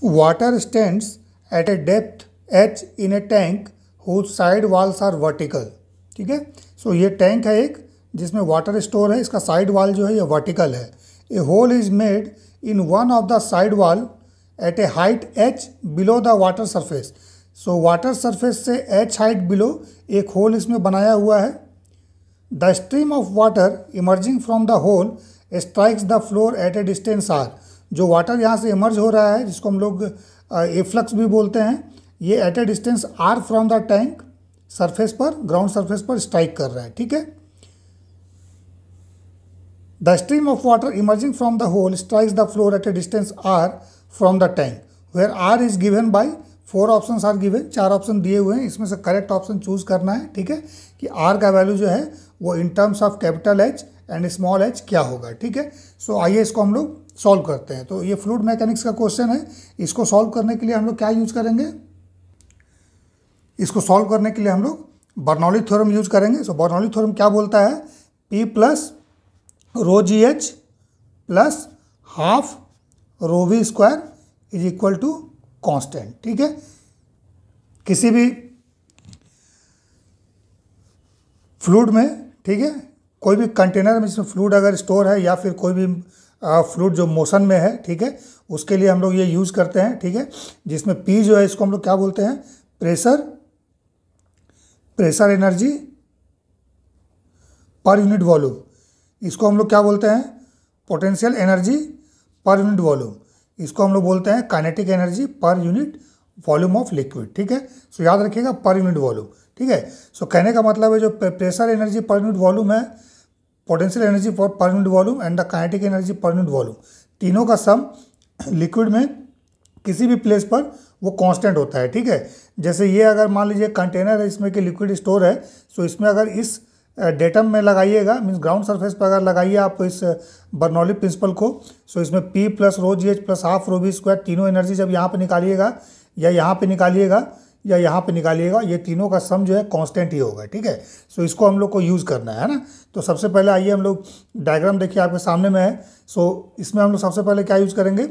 Water stands at a depth h in a tank whose side walls are vertical. ठीक है so ये tank है एक जिसमें वाटर स्टोर है इसका साइड वॉल जो है ये वर्टिकल है a hole is made in one of the side wall at a height H below the water surface so water surface से एच हाइट बिलो एक होल इसमें बनाया हुआ है the stream of water emerging from the hole strikes the floor at a distance R जो water यहाँ से emerge हो रहा है जिसको हम लोग एफ्लक्स भी बोलते हैं ये at a distance R from the tank surface पर ग्राउंड सरफेस पर स्ट्राइक कर रहा है ठीक है the stream of water emerging from the hole strikes the floor at a distance R from the tank where R is given by four option are given चार ऑप्शन दिए हुए हैं इसमें से करेक्ट ऑप्शन चूज करना है ठीक है कि आर का वैल्यू जो है वो in terms of capital H and small H क्या होगा ठीक है सो आइए इसको हम लोग सॉल्व करते हैं तो ये फ्लूड मैकेनिक्स का क्वेश्चन है इसको सॉल्व करने के लिए हम लोग क्या यूज़ करेंगे इसको सॉल्व करने के लिए हम लोग बर्नौली थ्योरम यूज़ करेंगे सो बर्नौली थ्योरम क्या बोलता है P plus rho G H plus half rho V square is equal to constant ठीक है किसी भी फ्लूड में ठीक है कोई भी कंटेनर में जिसमें फ्लूड अगर स्टोर है या फिर कोई भी फ्लूड जो मोशन में है ठीक है उसके लिए हम लोग ये यूज़ करते हैं ठीक है जिसमें पी जो है इसको हम लोग क्या बोलते हैं pressure pressure energy per unit volume इसको हम लोग क्या बोलते हैं potential energy per unit volume इसको हम लोग बोलते हैं kinetic energy per unit volume of liquid ठीक है सो याद रखिएगा पर यूनिट वॉल्यूम ठीक है सो कहने का मतलब है जो pressure energy per unit volume है potential energy for per unit volume and the kinetic energy per unit volume तीनों का सम लिक्विड में किसी भी प्लेस पर वो कांस्टेंट होता है ठीक है जैसे ये अगर मान लीजिए कंटेनर है इसमें कि लिक्विड स्टोर है सो तो इसमें अगर इस डेटम में लगाइएगा मीन्स ग्राउंड सरफेस पर अगर लगाइए आप इस बर्नौली प्रिंसिपल को सो तो इसमें P plus rho G H plus half rho B square तीनों एनर्जी जब यहाँ पर निकालिएगा या यहाँ पर निकालिएगा या यहाँ पे निकालिएगा ये तीनों का सम जो है कांस्टेंट ही होगा ठीक है सो इसको हम लोग को यूज़ करना है ना तो सबसे पहले आइए हम लोग डायग्राम देखिए आपके सामने में है सो इसमें हम लोग सबसे पहले क्या यूज़ करेंगे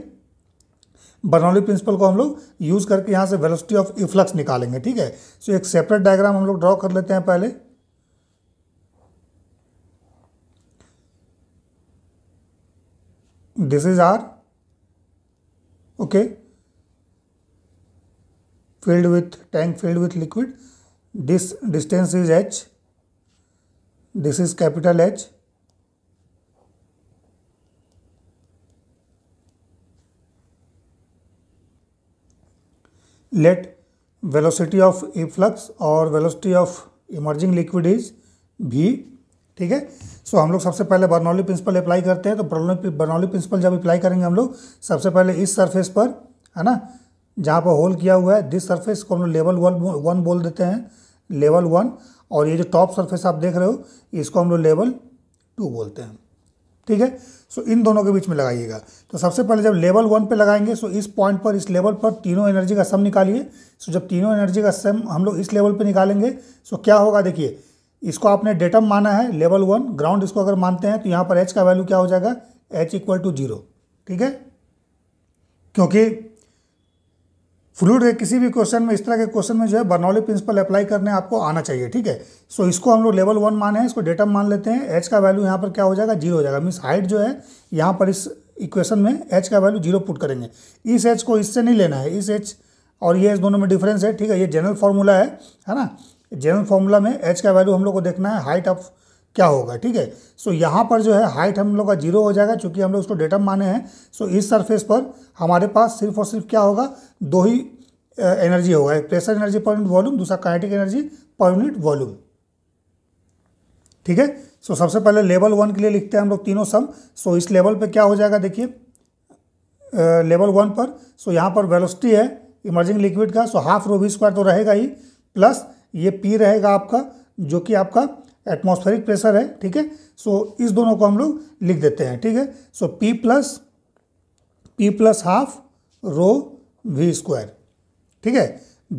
बर्नौली प्रिंसिपल को हम लोग यूज़ करके यहाँ से वेलोसिटी ऑफ इफ्लक्स निकालेंगे ठीक है सो एक सेपरेट डायग्राम हम लोग ड्रॉ कर लेते हैं पहले this is R okay filled with tank filled with liquid this distance is h this is capital h let velocity of efflux or velocity of emerging liquid is v ठीक है सो so, हम लोग सबसे पहले बर्नौली प्रिंसिपल अप्लाई करते हैं तो Bernoulli principal जब अप्लाई करेंगे हम लोग सबसे पहले इस सरफेस पर है ना जहाँ पर होल किया हुआ है दिस सरफेस को हम लोग लेवल वन वन बोल देते हैं लेवल वन और ये जो टॉप सरफेस आप देख रहे हो इसको हम लोग लेवल टू बोलते हैं ठीक है सो इन दोनों के बीच में लगाइएगा तो सबसे पहले जब लेवल वन पे लगाएंगे सो इस पॉइंट पर इस लेवल पर तीनों एनर्जी का सम निकालिए सो जब तीनों एनर्जी का सम हम लोग इस लेवल पे निकालेंगे सो क्या होगा देखिए इसको आपने डेटम माना है लेवल वन ग्राउंड इसको अगर मानते हैं तो यहाँ पर एच का वैल्यू क्या हो जाएगा एच इक्वल टू जीरो ठीक है क्योंकि फ्लूड है किसी भी क्वेश्चन में इस तरह के क्वेश्चन में जो है बर्नौली प्रिंसिपल अप्लाई करने आपको आना चाहिए ठीक है सो so, इसको हम लोग लेवल वन माने इसको डेटम मान लेते हैं एच का वैल्यू यहाँ पर क्या हो जाएगा जीरो हो जाएगा मीन्स हाइट जो है यहाँ पर इस इक्वेशन में एच का वैल्यू जीरो पुट करेंगे इस एच को इससे नहीं लेना है इस एच और ये एच दोनों में डिफरेंस है ठीक है ये जनरल फार्मूला है है ना जनरल फार्मूला में एच का वैल्यू हम लोग को देखना है हाइट ऑफ क्या होगा ठीक है सो यहाँ पर जो है हाइट हम लोग का जीरो हो जाएगा चूँकि हम लोग उसको डेटम माने हैं सो इस सरफेस पर हमारे पास सिर्फ और सिर्फ क्या होगा दो ही एनर्जी होगा एक pressure energy per unit volume दूसरा kinetic energy per unit volume ठीक है सो सबसे पहले लेवल वन के लिए लिखते हैं हम लोग तीनों सम सो इस लेवल पे क्या हो जाएगा देखिए लेवल वन पर सो यहाँ पर वेलोसिटी है इमर्जिंग लिक्विड का सो हाफ रोवी स्क्वायर तो रहेगा ही प्लस ये पी रहेगा आपका जो कि आपका एटमॉस्फेरिक प्रेशर है ठीक है सो इस दोनों को हम लोग लिख देते हैं ठीक है so P plus P plus half rho V square ठीक है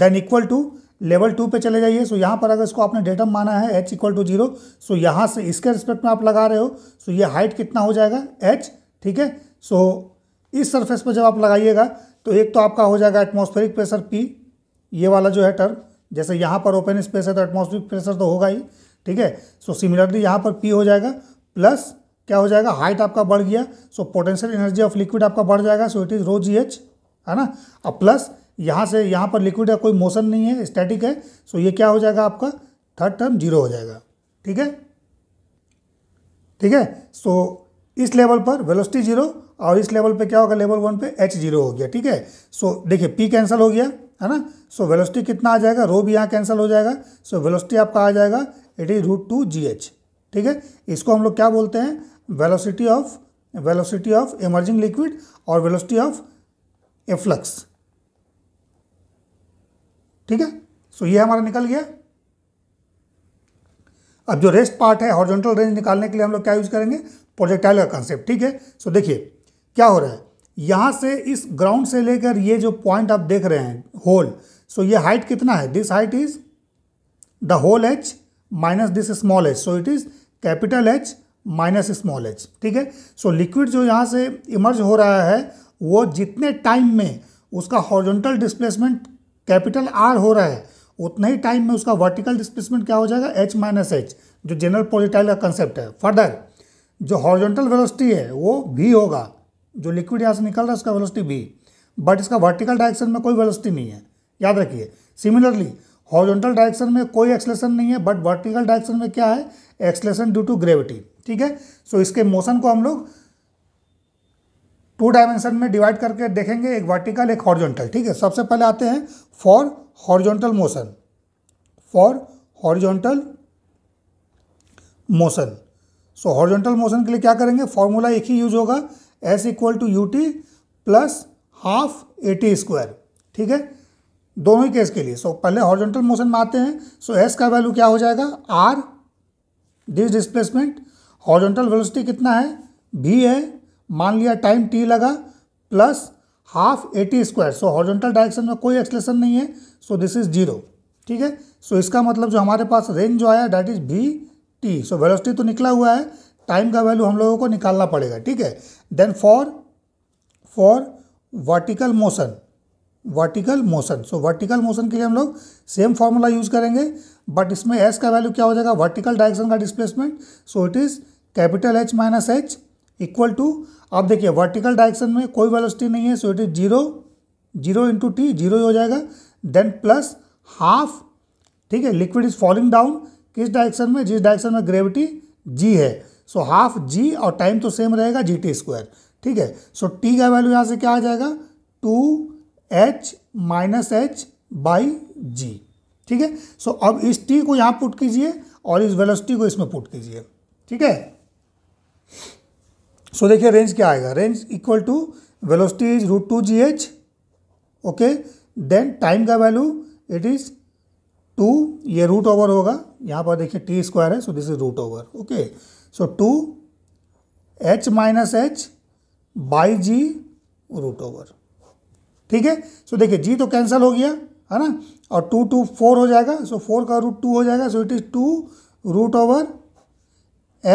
then equal to level two पे चले जाइए सो so, यहाँ पर अगर इसको आपने डेटम माना है H equal to zero so यहाँ से इसके रिस्पेक्ट में आप लगा रहे हो सो so, ये हाइट कितना हो जाएगा एच ठीक है सो इस सरफेस पर जब आप लगाइएगा तो एक तो आपका हो जाएगा एटमॉस्फेरिक प्रेशर पी ये वाला जो है टर्म जैसे यहाँ पर ओपन स्पेस है तो एटमॉस्फेरिक प्रेशर तो होगा ही ठीक है सो सिमिलरली यहाँ पर पी हो जाएगा प्लस क्या हो जाएगा हाइट आपका बढ़ गया so potential energy of liquid आपका बढ़ जाएगा so it is rho G H है ना और प्लस यहाँ से यहाँ पर लिक्विड का कोई मोशन नहीं है स्टैटिक है सो ये क्या हो जाएगा आपका थर्ड टर्म जीरो हो जाएगा ठीक है ठीक है सो इस लेवल पर वेलोसिटी जीरो और इस लेवल पे क्या होगा लेवल वन पे एच जीरो हो गया ठीक है सो देखिए पी कैंसिल हो गया है ना सो वेलोसिटी कितना आ जाएगा रो भी यहाँ कैंसिल हो जाएगा सो वेलोसिटी आपका आ जाएगा it is root two G H ठीक है इसको हम लोग क्या बोलते हैं velocity of velocity of emerging liquid और वेलोसिटी ऑफ एफ्लक्स ठीक है सो ये हमारा निकल गया अब जो रेस्ट पार्ट है हॉर्जेंटल रेंज निकालने के लिए हम लोग क्या यूज़ करेंगे प्रोजेक्टाइल का कंसेप्ट ठीक है सो देखिए क्या हो रहा है यहां से इस ग्राउंड से लेकर ये जो पॉइंट आप देख रहे हैं होल सो so ये हाइट कितना है this height is the whole H minus this small H so it is capital H minus small H ठीक है सो लिक्विड जो यहाँ से इमर्ज हो रहा है वो जितने टाइम में उसका हॉर्जेंटल डिस्प्लेसमेंट कैपिटल आर हो रहा है उतना ही टाइम में उसका वर्टिकल डिस्प्लेसमेंट क्या हो जाएगा एच माइनस एच जो जनरल पॉजिटाइल का कंसेप्ट है फर्दर जो हॉर्जेंटल वेलोसिटी है वो भी होगा जो लिक्विड यहाँ से निकल रहा है उसका वेलोसिटी भी बट इसका वर्टिकल डायरेक्शन में कोई वेलोसिटी नहीं है याद रखिए सिमिलरली हॉरिजॉन्टल डायरेक्शन में कोई एक्सलेशन नहीं है बट वर्टिकल डायरेक्शन में क्या है एक्सलेशन ड्यू टू ग्रेविटी ठीक है सो इसके मोशन को हम लोग टू डायमेंशन में डिवाइड करके देखेंगे एक वर्टिकल एक हॉरिजॉन्टल ठीक है सबसे पहले आते हैं for horizontal motion for horizontal motion so horizontal motion के लिए क्या करेंगे फॉर्मूला एक ही यूज होगा S equal to U T plus half A T square ठीक है दोनों ही केस के लिए सो so, पहले हॉर्जेंटल मोशन में आते हैं सो so, एस का वैल्यू क्या हो जाएगा R this displacement horizontal velocity कितना है भी है मान लिया टाइम टी लगा plus half A T square so horizontal direction में कोई एक्सलेशन नहीं है सो दिस इज जीरो ठीक है सो इसका मतलब जो हमारे पास रेंज जो आया that is V T so velocity तो निकला हुआ है टाइम का वैल्यू हम लोगों को निकालना पड़ेगा ठीक है then for for vertical motion vertical motion so vertical motion के लिए हम लोग सेम फार्मूला यूज़ करेंगे बट इसमें एस का वैल्यू क्या हो जाएगा वर्टिकल डायरेक्शन का displacement so it is capital H minus H equal to अब देखिए वर्टिकल डायरेक्शन में कोई वेलोसिटी नहीं है so it is zero zero into T zero हो जाएगा देन प्लस हाफ ठीक है लिक्विड इज फॉलिंग डाउन किस डायरेक्शन में जिस डायरेक्शन में ग्रेविटी जी है सो हाफ जी और टाइम तो सेम रहेगा जी टी स्क्वायर ठीक है सो टी का वैल्यू यहाँ से क्या आ जाएगा two H minus H by G ठीक है सो अब इस टी को यहाँ पुट कीजिए और इस वेलोसिटी को इसमें पुट कीजिए ठीक है सो देखिए रेंज क्या आएगा range equal to velocity is root two G H okay then time का वैल्यू इट इज टू ये रूट ओवर होगा यहाँ पर देखिए टी स्क्वायर है so this is root over okay so two H minus H by G root over ठीक है सो देखिए जी तो कैंसिल हो गया है ना और टू टू फोर हो जाएगा सो फोर का रूट टू हो जाएगा so it is two root over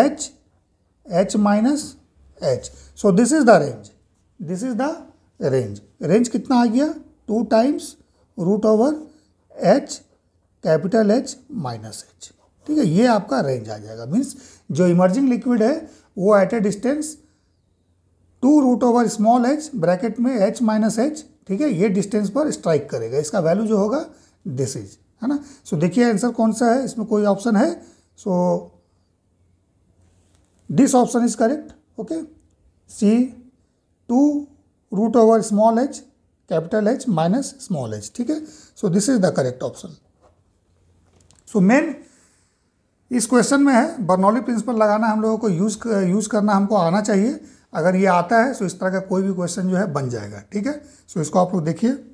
H H minus H so this is the range this is the range range कितना आ गया two times root over H capital H minus H ठीक है ये आपका range आ जाएगा मीन्स जो emerging liquid है वो at a distance two root over small H bracket में एच माइनस एच ठीक है ये डिस्टेंस पर स्ट्राइक करेगा इसका वैल्यू जो होगा दिस इज है ना सो देखिए आंसर कौन सा है इसमें कोई ऑप्शन है so this option is correct okay C two root over small H capital H minus small H ठीक है so this is the correct option so main इस क्वेश्चन में है बर्नौली प्रिंसिपल लगाना हम लोगों को यूज़ यूज़ करना हमको आना चाहिए अगर ये आता है तो इस तरह का कोई भी क्वेश्चन जो है बन जाएगा ठीक है सो इसको आप लोग देखिए